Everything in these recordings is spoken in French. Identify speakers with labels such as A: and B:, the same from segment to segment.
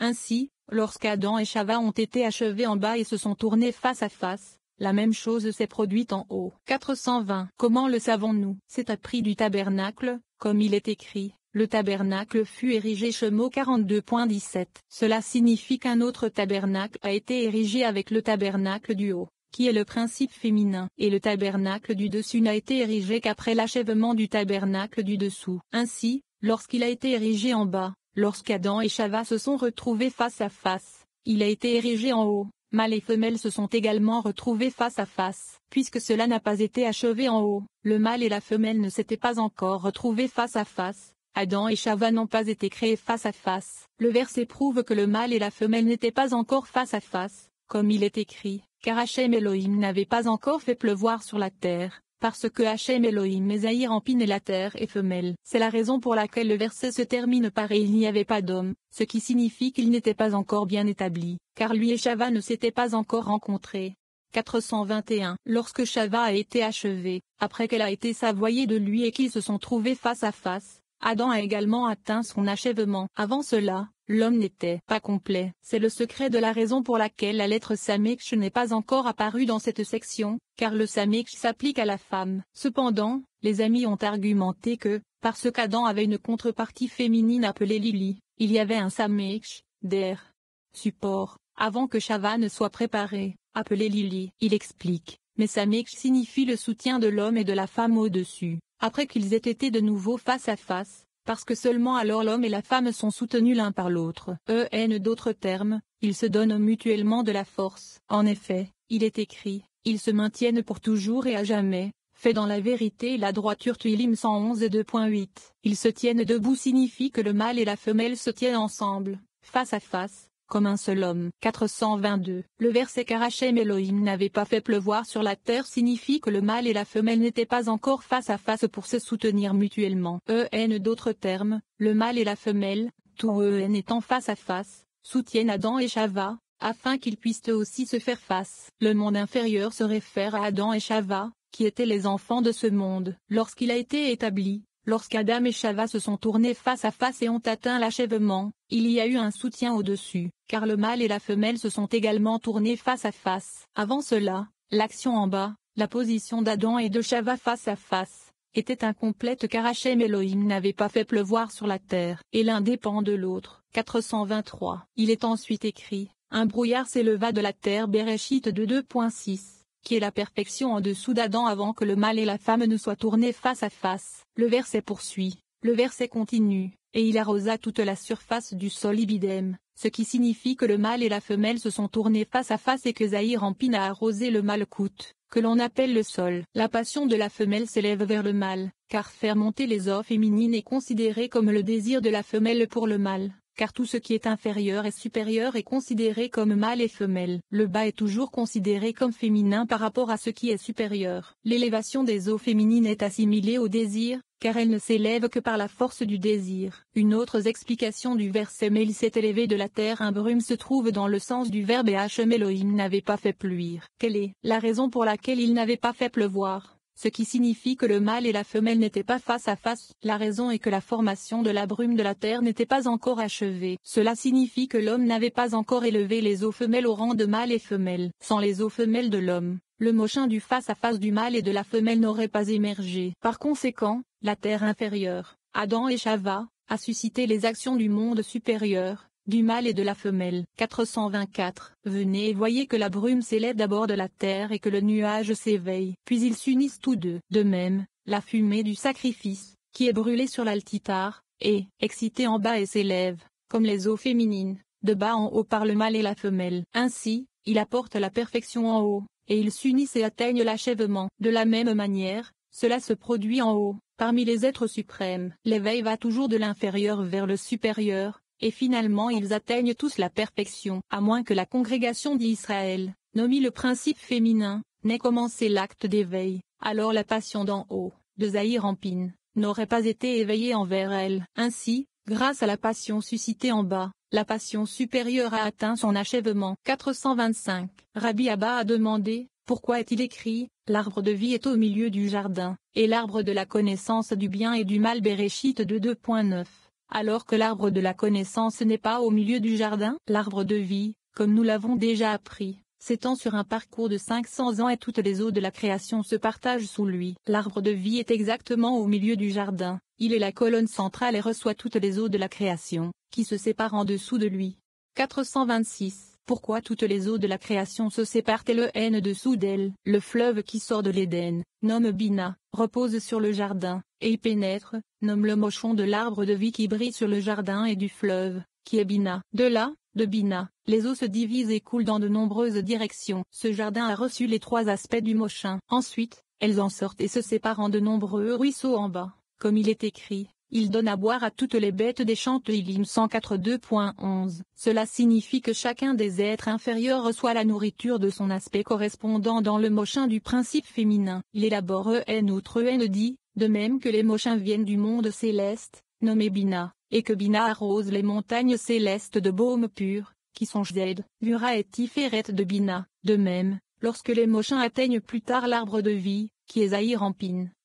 A: Ainsi, lorsqu'Adam et Chava ont été achevés en bas et se sont tournés face à face, la même chose s'est produite en haut. 420 Comment le savons-nous C'est à prix du tabernacle, comme il est écrit. Le tabernacle fut érigé Chemo 42.17. Cela signifie qu'un autre tabernacle a été érigé avec le tabernacle du haut, qui est le principe féminin. Et le tabernacle du dessus n'a été érigé qu'après l'achèvement du tabernacle du dessous. Ainsi, lorsqu'il a été érigé en bas, Lorsqu'Adam et Shava se sont retrouvés face à face, il a été érigé en haut. Mâles et femelles se sont également retrouvés face à face. Puisque cela n'a pas été achevé en haut, le mâle et la femelle ne s'étaient pas encore retrouvés face à face. Adam et Shava n'ont pas été créés face à face. Le verset prouve que le mâle et la femelle n'étaient pas encore face à face, comme il est écrit, car Hachem Elohim n'avait pas encore fait pleuvoir sur la terre, parce que Hachem Elohim Esaïe empine la terre et femelle. C'est la raison pour laquelle le verset se termine par et il n'y avait pas d'homme, ce qui signifie qu'il n'était pas encore bien établi, car lui et Shava ne s'étaient pas encore rencontrés. 421 Lorsque Shava a été achevée, après qu'elle a été savoyée de lui et qu'ils se sont trouvés face à face, Adam a également atteint son achèvement. Avant cela, l'homme n'était pas complet. C'est le secret de la raison pour laquelle la lettre Samich n'est pas encore apparue dans cette section, car le Samich s'applique à la femme. Cependant, les amis ont argumenté que, parce qu'Adam avait une contrepartie féminine appelée Lily, il y avait un Samich d'air support, avant que Shava ne soit préparé, appelé Lily. Il explique, mais Samiksh signifie le soutien de l'homme et de la femme au-dessus après qu'ils aient été de nouveau face à face, parce que seulement alors l'homme et la femme sont soutenus l'un par l'autre. En d'autres termes, ils se donnent mutuellement de la force. En effet, il est écrit, ils se maintiennent pour toujours et à jamais, fait dans la vérité la droiture Tuilim 111 2.8. Ils se tiennent debout signifie que le mâle et la femelle se tiennent ensemble, face à face, comme un seul homme. 422. Le verset qu'Arachem Elohim n'avait pas fait pleuvoir sur la terre signifie que le mâle et la femelle n'étaient pas encore face à face pour se soutenir mutuellement. En d'autres termes, le mâle et la femelle, tout En étant face à face, soutiennent Adam et Shava, afin qu'ils puissent eux aussi se faire face. Le monde inférieur se réfère à Adam et Shava, qui étaient les enfants de ce monde. Lorsqu'il a été établi, Lorsqu'Adam et Shava se sont tournés face à face et ont atteint l'achèvement, il y a eu un soutien au-dessus, car le mâle et la femelle se sont également tournés face à face. Avant cela, l'action en bas, la position d'Adam et de Shava face à face, était incomplète car Hachem Elohim n'avait pas fait pleuvoir sur la terre. Et l'un dépend de l'autre. 423. Il est ensuite écrit, un brouillard s'éleva de la terre Bereshit de 2.6 la perfection en dessous d'Adam avant que le mâle et la femme ne soient tournés face à face. Le verset poursuit, le verset continue, et il arrosa toute la surface du sol ibidem, ce qui signifie que le mâle et la femelle se sont tournés face à face et que Zahir Empine à arrosé le mâle coûte, que l'on appelle le sol. La passion de la femelle s'élève vers le mâle, car faire monter les eaux féminines est considéré comme le désir de la femelle pour le mâle car tout ce qui est inférieur et supérieur est considéré comme mâle et femelle. Le bas est toujours considéré comme féminin par rapport à ce qui est supérieur. L'élévation des eaux féminines est assimilée au désir, car elle ne s'élève que par la force du désir. Une autre explication du verset Mais il s'est élevé de la terre un brume se trouve dans le sens du verbe et Hachem n'avait pas fait pluire. Quelle est la raison pour laquelle il n'avait pas fait pleuvoir ce qui signifie que le mâle et la femelle n'étaient pas face à face. La raison est que la formation de la brume de la Terre n'était pas encore achevée. Cela signifie que l'homme n'avait pas encore élevé les eaux femelles au rang de mâle et femelle. Sans les eaux femelles de l'homme, le mochin du face à face du mâle et de la femelle n'aurait pas émergé. Par conséquent, la Terre inférieure, Adam et Shava, a suscité les actions du monde supérieur, du mâle et de la femelle. 424. Venez et voyez que la brume s'élève d'abord de la terre et que le nuage s'éveille. Puis ils s'unissent tous deux. De même, la fumée du sacrifice, qui est brûlée sur l'altitar, est excitée en bas et s'élève, comme les eaux féminines, de bas en haut par le mâle et la femelle. Ainsi, il apporte la perfection en haut, et ils s'unissent et atteignent l'achèvement. De la même manière, cela se produit en haut, parmi les êtres suprêmes. L'éveil va toujours de l'inférieur vers le supérieur, et finalement ils atteignent tous la perfection, à moins que la congrégation d'Israël, nommée le principe féminin, n'ait commencé l'acte d'éveil, alors la passion d'en haut, de Zahir pine, n'aurait pas été éveillée envers elle. Ainsi, grâce à la passion suscitée en bas, la passion supérieure a atteint son achèvement. 425. Rabbi Abba a demandé, pourquoi est-il écrit, l'arbre de vie est au milieu du jardin, et l'arbre de la connaissance du bien et du mal Bereshit de 2.9 alors que l'arbre de la connaissance n'est pas au milieu du jardin. L'arbre de vie, comme nous l'avons déjà appris, s'étend sur un parcours de 500 ans et toutes les eaux de la création se partagent sous lui. L'arbre de vie est exactement au milieu du jardin, il est la colonne centrale et reçoit toutes les eaux de la création, qui se séparent en dessous de lui. 426 pourquoi toutes les eaux de la création se séparent et le haine dessous d'elle Le fleuve qui sort de l'Éden, nomme Bina, repose sur le jardin, et y pénètre, nomme le mochon de l'arbre de vie qui brille sur le jardin et du fleuve, qui est Bina. De là, de Bina, les eaux se divisent et coulent dans de nombreuses directions. Ce jardin a reçu les trois aspects du mochin. Ensuite, elles en sortent et se séparent en de nombreux ruisseaux en bas, comme il est écrit, il donne à boire à toutes les bêtes des chantes Ilim 104.2.11. Cela signifie que chacun des êtres inférieurs reçoit la nourriture de son aspect correspondant dans le mochin du principe féminin. Il élabore en outre en dit, de même que les mochins viennent du monde céleste, nommé Bina, et que Bina arrose les montagnes célestes de baume pur, qui sont Jed, Vura et Tiferet de Bina. De même, lorsque les mochins atteignent plus tard l'arbre de vie, qui est Zahir en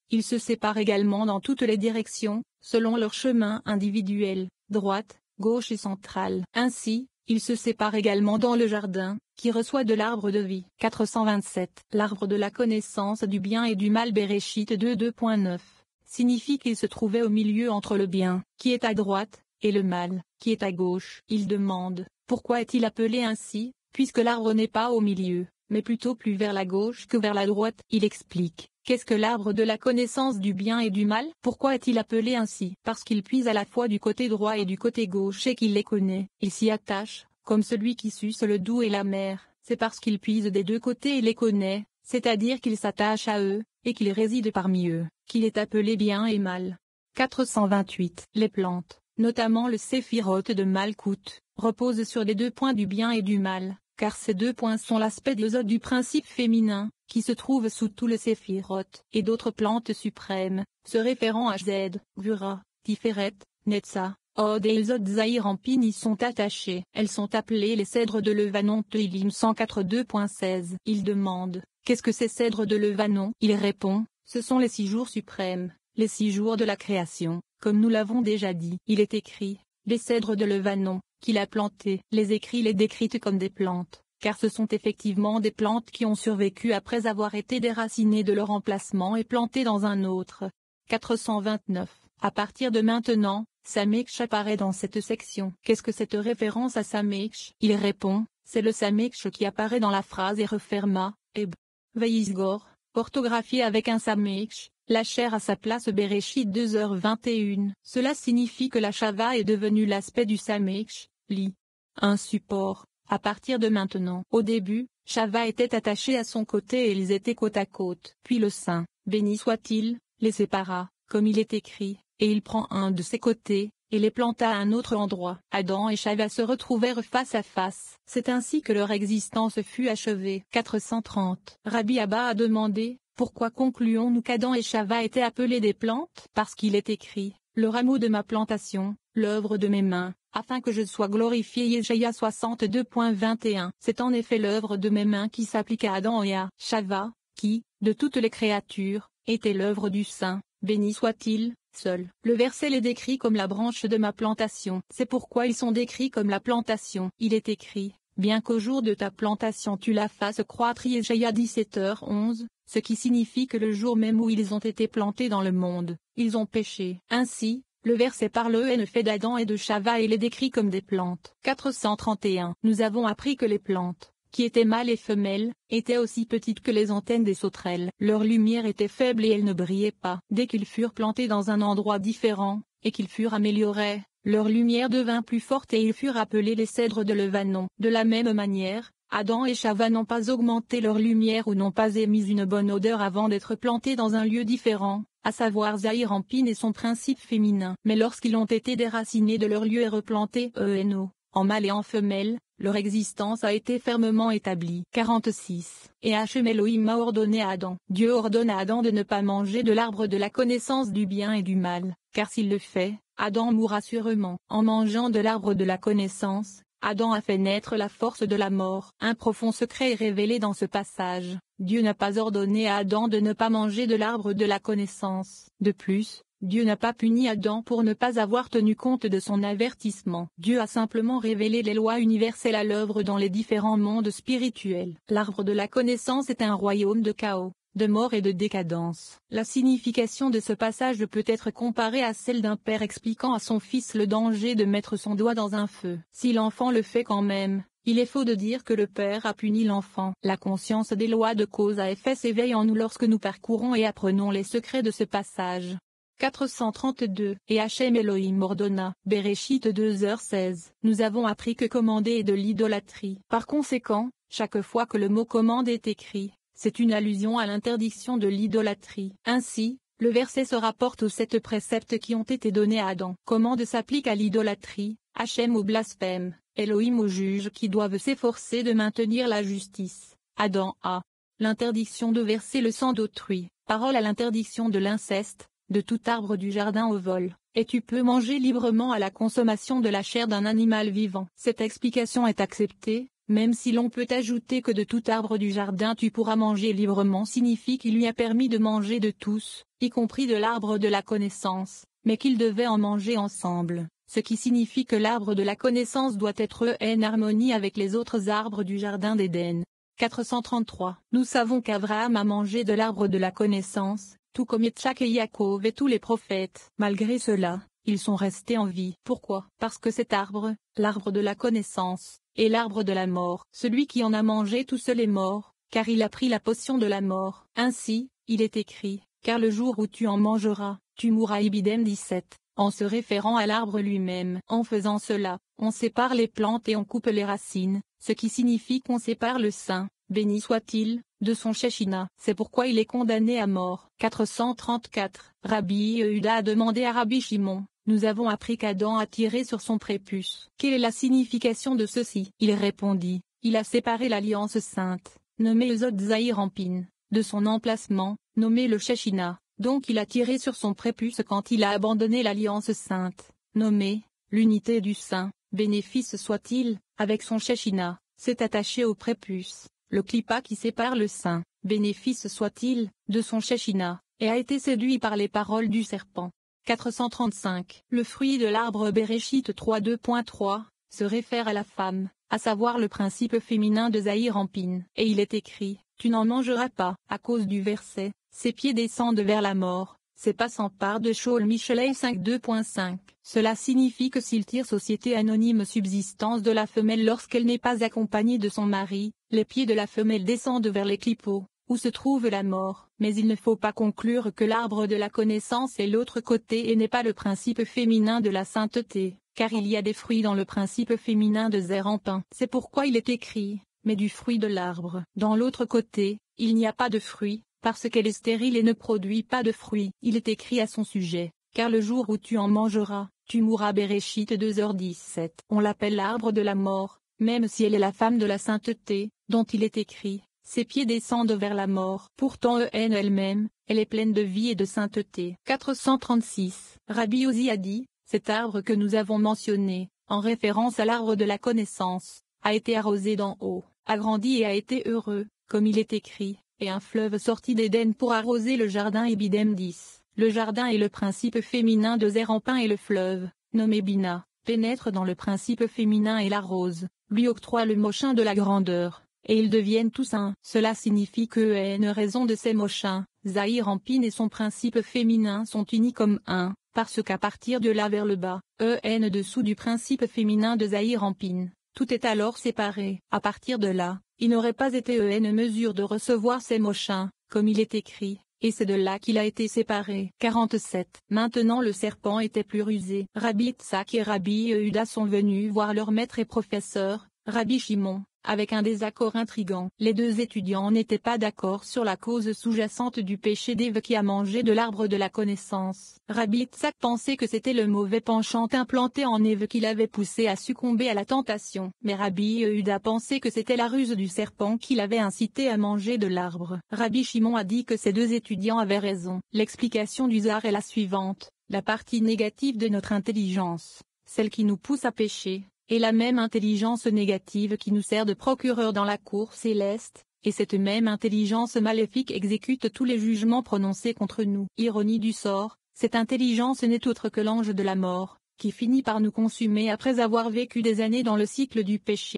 A: ils se séparent également dans toutes les directions, selon leur chemin individuel, droite, gauche et centrale. Ainsi, ils se séparent également dans le jardin, qui reçoit de l'arbre de vie. 427. L'arbre de la connaissance du bien et du mal Bereshit 2.9 signifie qu'il se trouvait au milieu entre le bien, qui est à droite, et le mal, qui est à gauche. Il demande, pourquoi est-il appelé ainsi, puisque l'arbre n'est pas au milieu mais plutôt plus vers la gauche que vers la droite. Il explique. Qu'est-ce que l'arbre de la connaissance du bien et du mal Pourquoi est-il appelé ainsi Parce qu'il puise à la fois du côté droit et du côté gauche et qu'il les connaît. Il s'y attache, comme celui qui suce le doux et la mer. C'est parce qu'il puise des deux côtés et les connaît, c'est-à-dire qu'il s'attache à eux, et qu'il réside parmi eux, qu'il est appelé bien et mal. 428. Les plantes, notamment le séphirote de Malkout, reposent sur les deux points du bien et du mal car ces deux points sont l'aspect des du principe féminin, qui se trouve sous tout le séphirot, et d'autres plantes suprêmes, se référant à Z, Gura, Tiferet, Netza, Od et Elzod en y sont attachés. Elles sont appelées les cèdres de Levanon Teilim 104.2.16. Il demande, qu'est-ce que ces cèdres de Levanon Il répond, ce sont les six jours suprêmes, les six jours de la création, comme nous l'avons déjà dit. Il est écrit, les cèdres de Levanon, qu'il a plantés. Les écrits les décrites comme des plantes, car ce sont effectivement des plantes qui ont survécu après avoir été déracinées de leur emplacement et plantées dans un autre. 429. À partir de maintenant, Sameksh apparaît dans cette section. Qu'est-ce que cette référence à Sameksh Il répond, c'est le Sameksh qui apparaît dans la phrase et referma, Eb. Veisgor, orthographié avec un Sameksh, la chair à sa place heures 2h21. Cela signifie que la Shava est devenue l'aspect du Samech, Li. Un support, à partir de maintenant. Au début, Shava était attaché à son côté et ils étaient côte à côte. Puis le Saint, béni soit-il, les sépara, comme il est écrit, et il prend un de ses côtés, et les planta à un autre endroit. Adam et Shava se retrouvèrent face à face. C'est ainsi que leur existence fut achevée. 430. Rabbi Abba a demandé, pourquoi concluons-nous qu'Adam et Shava étaient appelés des plantes Parce qu'il est écrit, le rameau de ma plantation, l'œuvre de mes mains, afin que je sois glorifié. Yeshaya 62.21 C'est en effet l'œuvre de mes mains qui s'applique à Adam et à Shava, qui, de toutes les créatures, était l'œuvre du Saint, béni soit-il, seul. Le verset les décrit comme la branche de ma plantation. C'est pourquoi ils sont décrits comme la plantation. Il est écrit, bien qu'au jour de ta plantation tu la fasses croître dix 17h11, ce qui signifie que le jour même où ils ont été plantés dans le monde, ils ont péché. Ainsi, le verset parle le ne fait d'Adam et de Chava et les décrit comme des plantes. 431 Nous avons appris que les plantes, qui étaient mâles et femelles, étaient aussi petites que les antennes des sauterelles. Leur lumière était faible et elles ne brillaient pas. Dès qu'ils furent plantés dans un endroit différent, et qu'ils furent améliorés, leur lumière devint plus forte et ils furent appelés les cèdres de Levanon. De la même manière, Adam et Chava n'ont pas augmenté leur lumière ou n'ont pas émis une bonne odeur avant d'être plantés dans un lieu différent, à savoir Zahirampine et son principe féminin. Mais lorsqu'ils ont été déracinés de leur lieu et replantés ENO, en mâle et en femelle, leur existence a été fermement établie. 46. Et Hachem Elohim a ordonné à Adam. Dieu ordonne à Adam de ne pas manger de l'arbre de la connaissance du bien et du mal car s'il le fait, Adam mourra sûrement. En mangeant de l'arbre de la connaissance, Adam a fait naître la force de la mort. Un profond secret est révélé dans ce passage. Dieu n'a pas ordonné à Adam de ne pas manger de l'arbre de la connaissance. De plus, Dieu n'a pas puni Adam pour ne pas avoir tenu compte de son avertissement. Dieu a simplement révélé les lois universelles à l'œuvre dans les différents mondes spirituels. L'arbre de la connaissance est un royaume de chaos de mort et de décadence. La signification de ce passage peut être comparée à celle d'un père expliquant à son fils le danger de mettre son doigt dans un feu. Si l'enfant le fait quand même, il est faux de dire que le père a puni l'enfant. La conscience des lois de cause à effet s'éveille en nous lorsque nous parcourons et apprenons les secrets de ce passage. 432 Et H.M. Elohim ordonna, Bereshit 2h16, nous avons appris que commander est de l'idolâtrie. Par conséquent, chaque fois que le mot commande est écrit, c'est une allusion à l'interdiction de l'idolâtrie. Ainsi, le verset se rapporte aux sept préceptes qui ont été donnés à Adam. de s'applique à l'idolâtrie, Hachem au blasphème, Elohim aux juges qui doivent s'efforcer de maintenir la justice. Adam a. L'interdiction de verser le sang d'autrui, parole à l'interdiction de l'inceste, de tout arbre du jardin au vol, et tu peux manger librement à la consommation de la chair d'un animal vivant. Cette explication est acceptée, même si l'on peut ajouter que de tout arbre du jardin tu pourras manger librement signifie qu'il lui a permis de manger de tous, y compris de l'arbre de la connaissance, mais qu'ils devaient en manger ensemble, ce qui signifie que l'arbre de la connaissance doit être en harmonie avec les autres arbres du jardin d'Éden. 433. Nous savons qu'Abraham a mangé de l'arbre de la connaissance, tout comme Yitzhak et Yaakov et tous les prophètes. Malgré cela, ils sont restés en vie. Pourquoi Parce que cet arbre, l'arbre de la connaissance, et l'arbre de la mort, celui qui en a mangé tout seul est mort, car il a pris la potion de la mort. Ainsi, il est écrit, car le jour où tu en mangeras, tu mourras. Ibidem 17 en se référant à l'arbre lui-même. En faisant cela, on sépare les plantes et on coupe les racines, ce qui signifie qu'on sépare le saint, béni soit-il, de son Shechina. C'est pourquoi il est condamné à mort. 434 Rabbi Yehuda a demandé à Rabbi Shimon, nous avons appris qu'Adam a tiré sur son prépuce. Quelle est la signification de ceci Il répondit, il a séparé l'alliance sainte, nommée Zod rampine de son emplacement, nommé le Shechina, donc il a tiré sur son prépuce quand il a abandonné l'alliance sainte, nommée l'unité du saint, bénéfice soit-il, avec son Shechina, s'est attaché au prépuce, le clipa qui sépare le saint, bénéfice soit-il, de son Shechina, et a été séduit par les paroles du serpent. 435. Le fruit de l'arbre Bereshit 3.2.3 se réfère à la femme, à savoir le principe féminin de Zahir Ampine. Et il est écrit, tu n'en mangeras pas. À cause du verset, ses pieds descendent vers la mort, ses pas par de Shaul Michelet 5.2.5. Cela signifie que s'il tire société anonyme subsistance de la femelle lorsqu'elle n'est pas accompagnée de son mari, les pieds de la femelle descendent vers les clipots où se trouve la mort. Mais il ne faut pas conclure que l'arbre de la connaissance est l'autre côté et n'est pas le principe féminin de la sainteté, car il y a des fruits dans le principe féminin de Zérampin. C'est pourquoi il est écrit, mais du fruit de l'arbre. Dans l'autre côté, il n'y a pas de fruit, parce qu'elle est stérile et ne produit pas de fruits. Il est écrit à son sujet, car le jour où tu en mangeras, tu mourras. deux 2h17. On l'appelle l'arbre de la mort, même si elle est la femme de la sainteté, dont il est écrit, ses pieds descendent vers la mort. Pourtant E.N. elle-même, elle est pleine de vie et de sainteté. 436. Rabbi Ozi a dit, cet arbre que nous avons mentionné, en référence à l'arbre de la connaissance, a été arrosé d'en haut, a grandi et a été heureux, comme il est écrit, et un fleuve sortit d'Éden pour arroser le jardin et Bidem 10. Le jardin est le principe féminin de Zérampin et le fleuve, nommé Bina, pénètre dans le principe féminin et l'arrose, lui octroie le mochin de la grandeur et ils deviennent tous un. Cela signifie que n raison de ces mochins, Zahir Rampine et son principe féminin sont unis comme un, parce qu'à partir de là vers le bas, en dessous du principe féminin de Zahir Rampine, tout est alors séparé. À partir de là, il n'aurait pas été en mesure de recevoir ces mochins, comme il est écrit, et c'est de là qu'il a été séparé. 47. Maintenant le serpent était plus rusé. Rabbi Itzak et Rabbi Euda sont venus voir leur maître et professeur, Rabbi Shimon, avec un désaccord intrigant. Les deux étudiants n'étaient pas d'accord sur la cause sous-jacente du péché d'Eve qui a mangé de l'arbre de la connaissance. Rabbi Tzak pensait que c'était le mauvais penchant implanté en Eve qui l'avait poussé à succomber à la tentation. Mais Rabbi Euda pensait que c'était la ruse du serpent qui l'avait incité à manger de l'arbre. Rabbi Shimon a dit que ces deux étudiants avaient raison. L'explication du Zar est la suivante. La partie négative de notre intelligence, celle qui nous pousse à pécher, et la même intelligence négative qui nous sert de procureur dans la cour céleste, et cette même intelligence maléfique exécute tous les jugements prononcés contre nous. Ironie du sort, cette intelligence n'est autre que l'ange de la mort, qui finit par nous consumer après avoir vécu des années dans le cycle du péché.